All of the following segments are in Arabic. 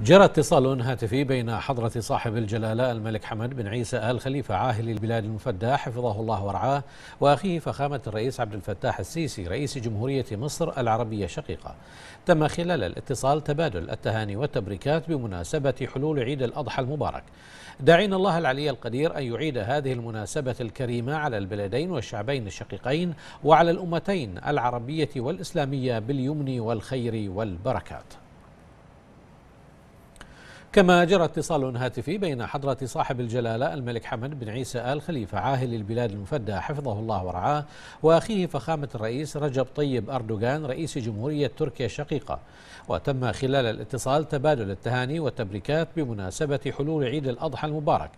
جرى اتصال هاتفي بين حضرة صاحب الجلالة الملك حمد بن عيسى آل خليفة عاهل البلاد المفدى حفظه الله ورعاه وأخيه فخامة الرئيس عبد الفتاح السيسي رئيس جمهورية مصر العربية الشقيقة تم خلال الاتصال تبادل التهاني والتبريكات بمناسبة حلول عيد الأضحى المبارك داعين الله العلي القدير أن يعيد هذه المناسبة الكريمة على البلدين والشعبين الشقيقين وعلى الأمتين العربية والإسلامية باليمن والخير والبركات كما جرى اتصال هاتفي بين حضرة صاحب الجلالة الملك حمد بن عيسى آل خليفة عاهل البلاد المفدى حفظه الله ورعاه وأخيه فخامة الرئيس رجب طيب أردوغان رئيس جمهورية تركيا الشقيقة وتم خلال الاتصال تبادل التهاني والتبريكات بمناسبة حلول عيد الأضحى المبارك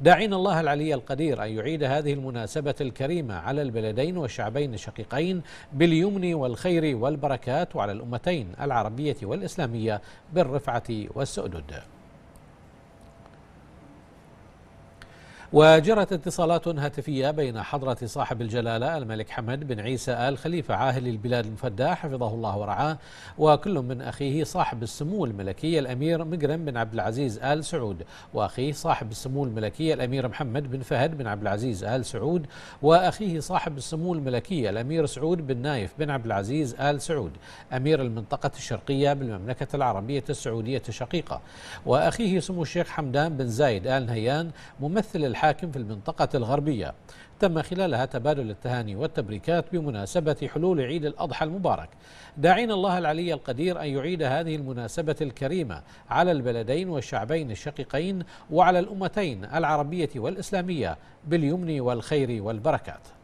داعين الله العلي القدير أن يعيد هذه المناسبة الكريمة على البلدين والشعبين الشقيقين باليمن والخير والبركات وعلى الأمتين العربية والإسلامية بالرفعة والسؤدد وجرت اتصالات هاتفية بين حضرة صاحب الجلالة الملك حمد بن عيسى آل خليفة عاهل البلاد المفدى حفظه الله ورعاه وكل من أخيه صاحب السمو الملكي الأمير مقرم بن عبد العزيز آل سعود وأخيه صاحب السمو الملكي الأمير محمد بن فهد بن عبد العزيز آل سعود وأخيه صاحب السمو الملكي الأمير سعود بن نايف بن عبد العزيز آل سعود أمير المنطقة الشرقية بالمملكة العربية السعودية الشقيقة وأخيه سمو الشيخ حمدان بن زايد آل نهيان ممثل الحاكم في المنطقة الغربية تم خلالها تبادل التهاني والتبريكات بمناسبة حلول عيد الأضحى المبارك داعين الله العلي القدير أن يعيد هذه المناسبة الكريمة على البلدين والشعبين الشقيقين وعلى الأمتين العربية والإسلامية باليمن والخير والبركات